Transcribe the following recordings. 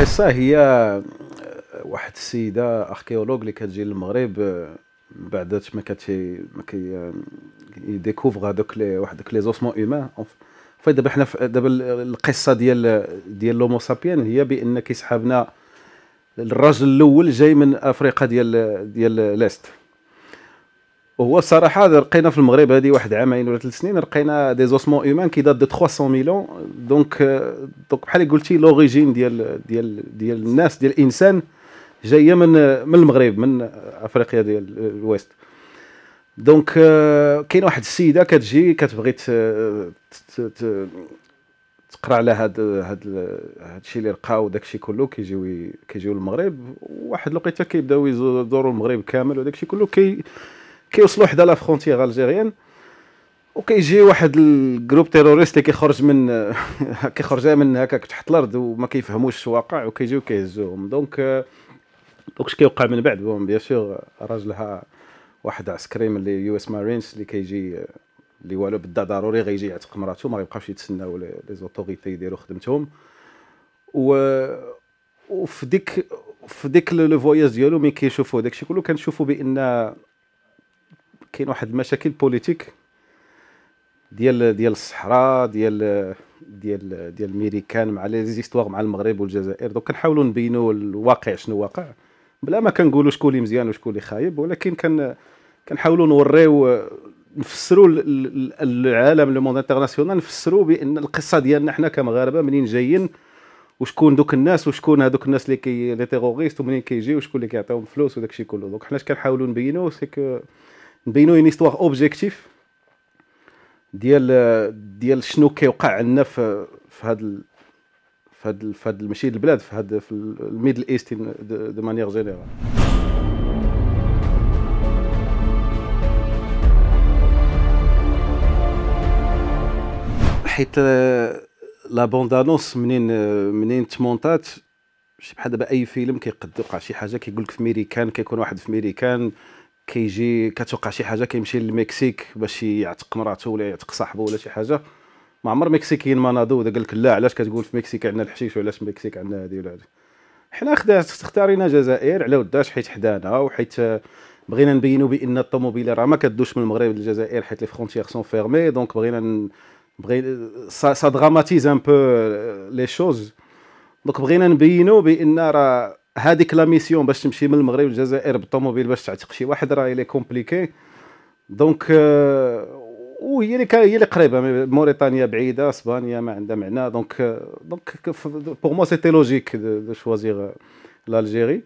القصه هي آه، واحد السيده اركيولوج اللي كتجي للمغرب آه، بعد ما كتي ما كي آه، يديكوفغ هذوك لي واحد دوك لي زوسمون اومان فاي دابا حنا دابا القصه ديال ديال لومو سابيان هي بان كيسحابنا الرجل الاول جاي من افريقيا ديال ديال ليست وهو الصراحة لقينا في المغرب هذه واحد عامين ولا ثلاث سنين لقينا دي زوسمون كي دات دو 300 ميلون دونك دونك بحال اللي قلتي لوريجين ديال ديال ديال الناس ديال الانسان جايه من من المغرب من افريقيا ديال الويست دونك euh، كاين واحد السيده كتجي كتبغي تقرا على هاد هاد هاد الشيء اللي لقاو الشيء كله كيجيو كيجيو للمغرب واحد الوقيته كيبداو يزوروا المغرب كامل وداكشي كله كي كيوصلوا حدا لا فرونتيير الجيريان وكيجي واحد الجروب تيروريست اللي كيخرج من كيخرج من هكاك تحت الارض وما كيفهموش الواقع وكيجيو كيهزوهم دونك دونك اش كيوقع من بعد بون بيان سور راجلها واحد عسكري من لي يو اس مارينز اللي كيجي اللي والو بدا ضروري غيجي يعتق مراته ما غيبقاش يتسناو لي زوتوريتي يديروا خدمتهم و وفي ديك في ديك لو فواياج ديالو ملي كيشوفوا داكشي كله كنشوفوا بان كاين واحد المشاكل بوليتيك ديال ديال الصحراء ديال ديال ديال الميريكان مع لي زيستواغ مع المغرب والجزائر دونك كنحاولوا نبينوا الواقع شنو واقع بلا ما كنقولوا شكون اللي مزيان وشكون اللي خايب ولكن كان كنحاولوا نوريو نفسروا العالم لو موند انترناسيونال نفسروا بان القصه ديالنا حنا كمغاربه منين جايين وشكون دوك الناس وشكون هذوك الناس اللي كي لي تيغوريست ومنين كيجيو وشكون اللي كيعطيهم فلوس وداكشي كله دونك حنا اش كنحاولوا نبينوا سي نبينو اون هيستوار اوبجيكتيف ديال ديال شنو كيوقع عندنا في في هاد في هاد في هاد ماشي البلاد في هاد في الميدل ايست دو مانيير جينيرال حيت لا بوند انونس منين آه، منين تمونطات شي بحال دابا اي فيلم كيقد يوقع شي حاجه كيقول لك في ميريكان كيكون واحد في ميريكان كيجي كتوقع شي حاجه كيمشي للمكسيك باش يعتق مراته ولا يعتق صاحبه ولا شي حاجه ما عمر مكسيكيين ما ناضوا قال لك لا علاش كتقول في مكسيك عندنا الحشيش وعلاش في مكسيك عندنا هذه ولا هذه حنا تختارينا جزائر على وداش حيت حدانا وحيت بغينا نبينوا بان الطوموبيله راه ما كدوش من المغرب للجزائر حيت لي فرونتيير سون فيرمي دونك بغينا بغي سا دراماتيز ان بو لي شوز دونك بغينا نبينوا بان راه هذيك لا ميسيون باش تمشي من المغرب للجزائر بالطوموبيل باش تعتق شي واحد راه لي كومبليكي دونك آه، وهي اللي هي اللي قريبه موريتانيا بعيده اسبانيا ما عندها معنى دونك آه، دونك بوغ مو سيتي لوجيك دو شوازيغ لالجيري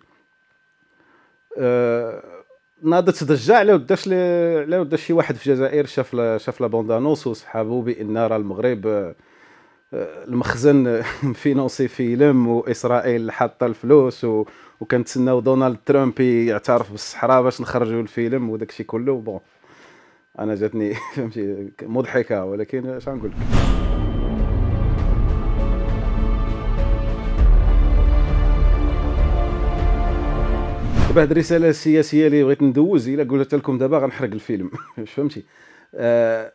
نادت ناضت على وداش على وداش شي واحد في الجزائر شاف شاف لا بوندانوس وصحابو بان راه المغرب آه، المخزن فينونسي فيلم واسرائيل حاطه الفلوس و... وكنتسناو دونالد ترامب يعترف بالصحراء باش نخرجوا الفيلم وداكشي كله بون انا جاتني فهمتي مضحكه ولكن اش غنقول لك بعد الرساله السياسيه اللي بغيت ندوز الى قلت لكم دابا غنحرق الفيلم فهمتي آه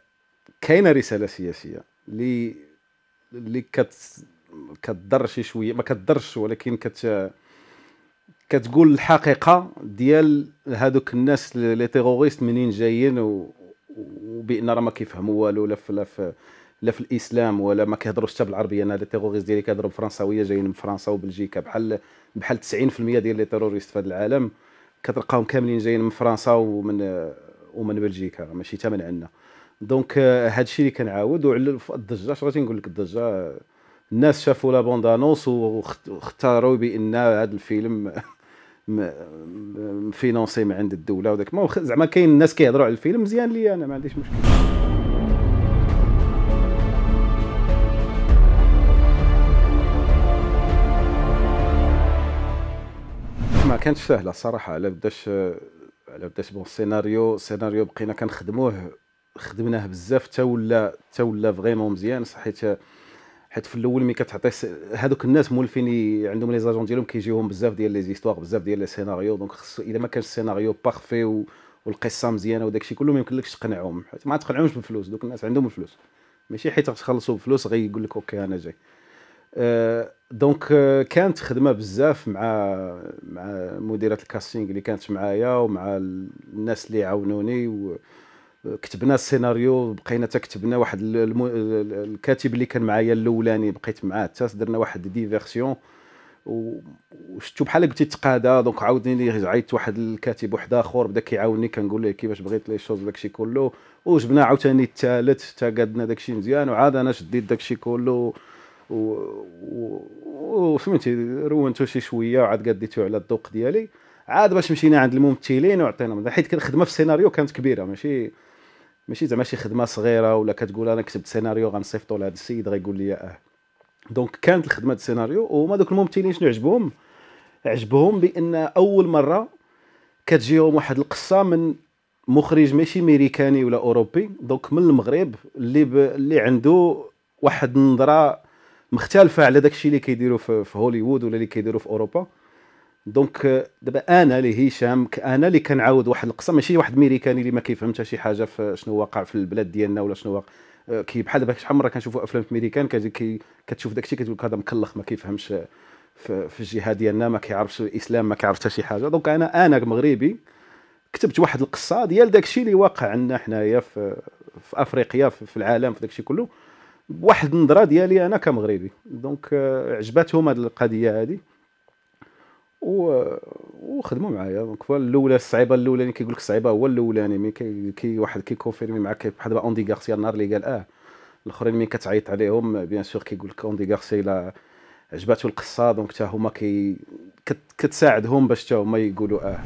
كاينه رساله سياسيه اللي اللي كت كتضر شي شويه ما كتضرش ولكن كت كتقول الحقيقه ديال هذوك الناس لي تيغوريست منين جايين و... وبان راه ما كيفهموا والو لا في لا في الاسلام ولا ما كيهضروش حتى بالعربيه انا لي تيغوريست ديالي كيهضروا بالفرنساويه جايين من فرنسا وبلجيكا بحال بحال 90% ديال لي تيغوريست في هذا العالم كتلقاهم كاملين جايين من فرنسا ومن ومن بلجيكا ماشي حتى من عندنا دونك euh, هذا الشيء اللي كنعاود وعلى الضجه اش غادي نقول لك الضجه الناس شافوا لا بوندانوس واختاروا بان هذا الفيلم مفينونسي من عند الدوله وداك زعما كاين الناس كيهضروا على الفيلم مزيان ليا انا ما عنديش مشكل ما كانتش سهله الصراحه على بداش على بداش بون السيناريو السيناريو بقينا كنخدموه خدمناه بزاف حتى ولا حتى ولا فريمون مزيان صح حيت حيت في الاول ملي كتعطي هذوك الناس مولفين عندهم لي زاجون ديالهم كيجيهم بزاف ديال لي زيستوار بزاف ديال لي سيناريو دونك خص الا ما كانش السيناريو بارفي و... والقصه مزيانه وداك الشيء كله ما يمكنلكش تقنعهم حيت ما تقنعهمش بالفلوس دوك الناس عندهم الفلوس ماشي حيت غتخلصوا بفلوس غيقول لك اوكي انا جاي آه، دونك آه، كانت خدمه بزاف مع مع مديره الكاستينغ اللي كانت معايا ومع الناس اللي عاونوني و... كتبنا السيناريو بقينا تكتبنا واحد المو... الكاتب اللي كان معايا الاولاني بقيت معاه حتى درنا واحد ديفيرسيون وشفتو بحال قلتي تقادى دونك عاودني عيطت واحد الكاتب واحد اخر بدا كيعاوني كنقول ليه كيفاش بغيت لي شوز داكشي كله وجبنا عاوتاني الثالث حتى قادنا داكشي مزيان وعاد انا شديت داكشي كله وفهمتي و... و... رونتو شي شويه وعاد قديتو على الذوق ديالي عاد باش مشينا عند الممثلين وعطينا حيت الخدمه في السيناريو كانت كبيره ماشي ماشي زعما شي خدمه صغيره ولا كتقول انا كتبت سيناريو غنصيفطو لهذا السيد غيقول لي اه دونك كانت الخدمه ديال السيناريو وهما دوك الممثلين شنو عجبهم عجبهم بان اول مره كتجيهم واحد القصه من مخرج ماشي ميريكاني ولا اوروبي دونك من المغرب اللي ب... اللي عنده واحد النظره مختلفه على داكشي اللي كيديروا في... في هوليوود ولا اللي كيديروا في اوروبا دونك دابا انا اللي هشام انا اللي كنعاود واحد القصه ماشي واحد ميريكاني اللي ما كيفهمش شي حاجه في شنو واقع في البلاد ديالنا ولا شنو واقع أه، كي بحال دابا شحال مره كنشوفوا افلام في ميريكان كتجي كتشوف داكشي كتقول لك هذا مكلخ ما كيفهمش في, الجهه ديالنا ما كيعرفش الاسلام ما كيعرفش حتى شي حاجه دونك انا انا مغربي كتبت واحد القصه ديال داكشي اللي واقع عندنا حنايا في, في افريقيا في, العالم في داكشي كله بواحد النظره ديالي انا كمغربي دونك أه، عجباتهم هذه القضيه هذه و وخدموا معايا دونك هو الاولى الصعيبه اللي كيقول لك صعيبه هو الاولاني مي كي, كي واحد كيكونفيرمي معاك بحال دابا اوندي غارسيا النهار اللي قال اه الاخرين مين كتعيط عليهم بيان سور كيقول لك اوندي غارسيا الا عجباتو القصه دونك حتى هما كي كتساعدهم باش حتى هما يقولوا اه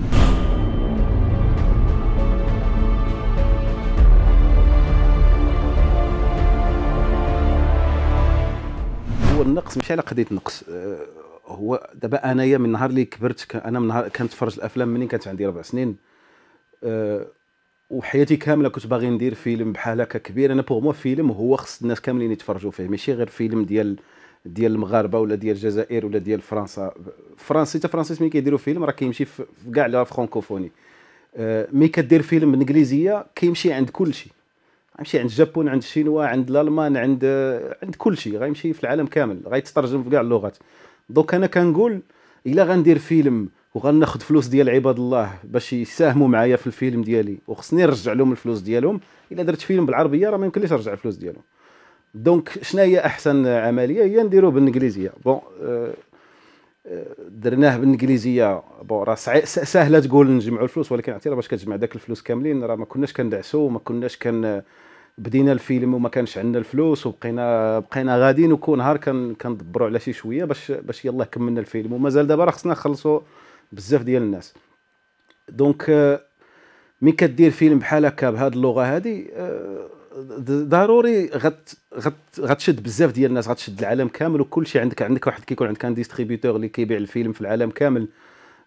هو النقص ماشي على قضيه نقص آه، هو دابا انايا من نهار اللي كبرت انا من نهار كنتفرج الافلام منين كانت عندي ربع سنين أه وحياتي كامله كنت باغي ندير فيلم بحال هكا كبير انا بوغ مو فيلم هو خص الناس كاملين يتفرجوا فيه ماشي غير فيلم ديال ديال المغاربه ولا ديال الجزائر ولا ديال فرنسا فرنسي حتى فرنسيس ملي كيديروا فيلم راه كيمشي في كاع لا فرانكوفوني أه ملي كدير فيلم بالانجليزيه كيمشي عند كلشي غيمشي عند الجابون عند الشينوا عند الالمان عند عند كل شيء غيمشي في العالم كامل غيتترجم في كاع اللغات دوك انا كنقول الا غندير فيلم وغناخذ فلوس ديال عباد الله باش يساهموا معايا في الفيلم ديالي وخصني نرجع لهم الفلوس ديالهم الا درت فيلم بالعربيه راه ما يمكنليش نرجع الفلوس ديالهم دونك شنو هي احسن عمليه هي نديروه بالانجليزيه بون euh, درناه بالانجليزيه بون راه سهله تقول نجمعوا الفلوس ولكن عرفتي راه باش كتجمع داك الفلوس كاملين راه ما كناش كندعسوا وما كناش كن بدينا الفيلم وما كانش عندنا الفلوس وبقينا بقينا غاديين وكل نهار كندبروا على شي شويه باش باش يلاه كملنا الفيلم ومازال دابا راه خصنا نخلصوا بزاف ديال الناس دونك آه، مي كدير فيلم بحال هكا بهاد اللغه هادي آه، ضروري غت غت غتشد بزاف ديال الناس غتشد العالم كامل وكل شيء عندك عندك واحد كيكون عندك ان ديستريبيوتور اللي كيبيع الفيلم في العالم كامل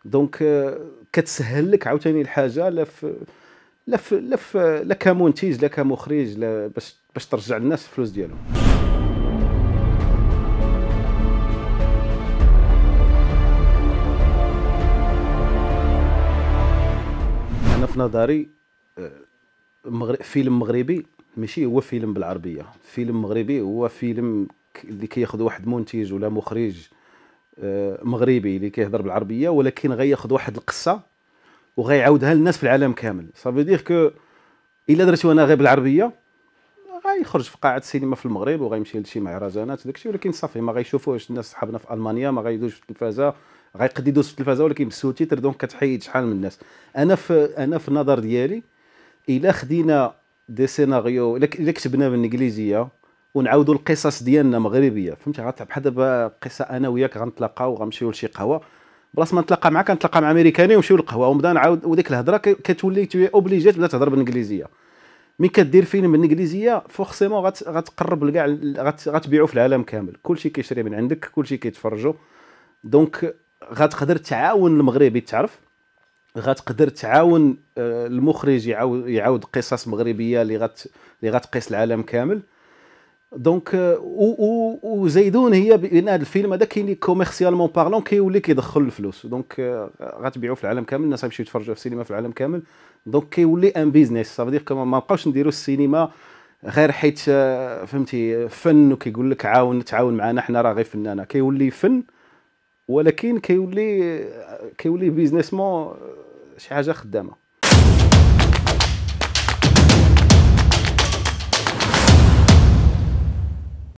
دونك آه، كتسهل لك عاوتاني الحاجه لا في لف لف لا كمنتج لا كمخرج لا باش باش ترجع للناس الفلوس ديالهم انا في نظري آه، فيلم مغربي ماشي هو فيلم بالعربيه فيلم مغربي هو فيلم اللي كياخذ واحد مونتيج ولا مخرج آه، مغربي اللي كيهضر بالعربيه ولكن غياخذ واحد القصه وغيعاودها للناس في العالم كامل صافي دير كو الا درتو انا غير بالعربيه غيخرج في قاعه السينما في المغرب وغيمشي لشي مهرجانات داكشي ولكن صافي ما غيشوفوهش الناس صحابنا في المانيا ما غيدوش في التلفازه غيقد يدوز في التلفازه ولكن بالسو تيتر دونك كتحيد شحال من الناس انا في انا في النظر ديالي الا خدينا دي سيناريو الا كتبنا بالانجليزيه ونعاودوا القصص ديالنا مغربيه فهمتي غتبقى دابا قصه انا وياك غنتلاقاو وغنمشيو لشي قهوه بلاص ما نتلاقى معاه كنتلاقى مع امريكاني ونمشيو للقهوه ونبدا نعاود وديك الهضره كتولي تو اوبليجي تبدا تهضر بالانجليزيه مين كدير فيلم بالانجليزيه فورسيمون غتقرب لكاع غتبيعو في العالم كامل كلشي كيشري من عندك كلشي كيتفرجو دونك غتقدر تعاون المغربي تعرف غتقدر تعاون آه، المخرج يعاود, قصص مغربيه اللي غت اللي غتقيس العالم كامل دونك وزيدون هي بان هذا الفيلم هذا كاين اللي كوميرسيالمون بارلون كيولي كيدخل الفلوس دونك غتبيعوا في العالم كامل الناس غيمشيو يتفرجوا في السينما في العالم كامل دونك كيولي ان بيزنس صافي ما بقاوش نديروا السينما غير حيت فهمتي فن وكيقول لك عاون تعاون معنا حنا راه غير فنانه كيولي فن ولكن كيولي كيولي بيزنسمون شي حاجه خدامه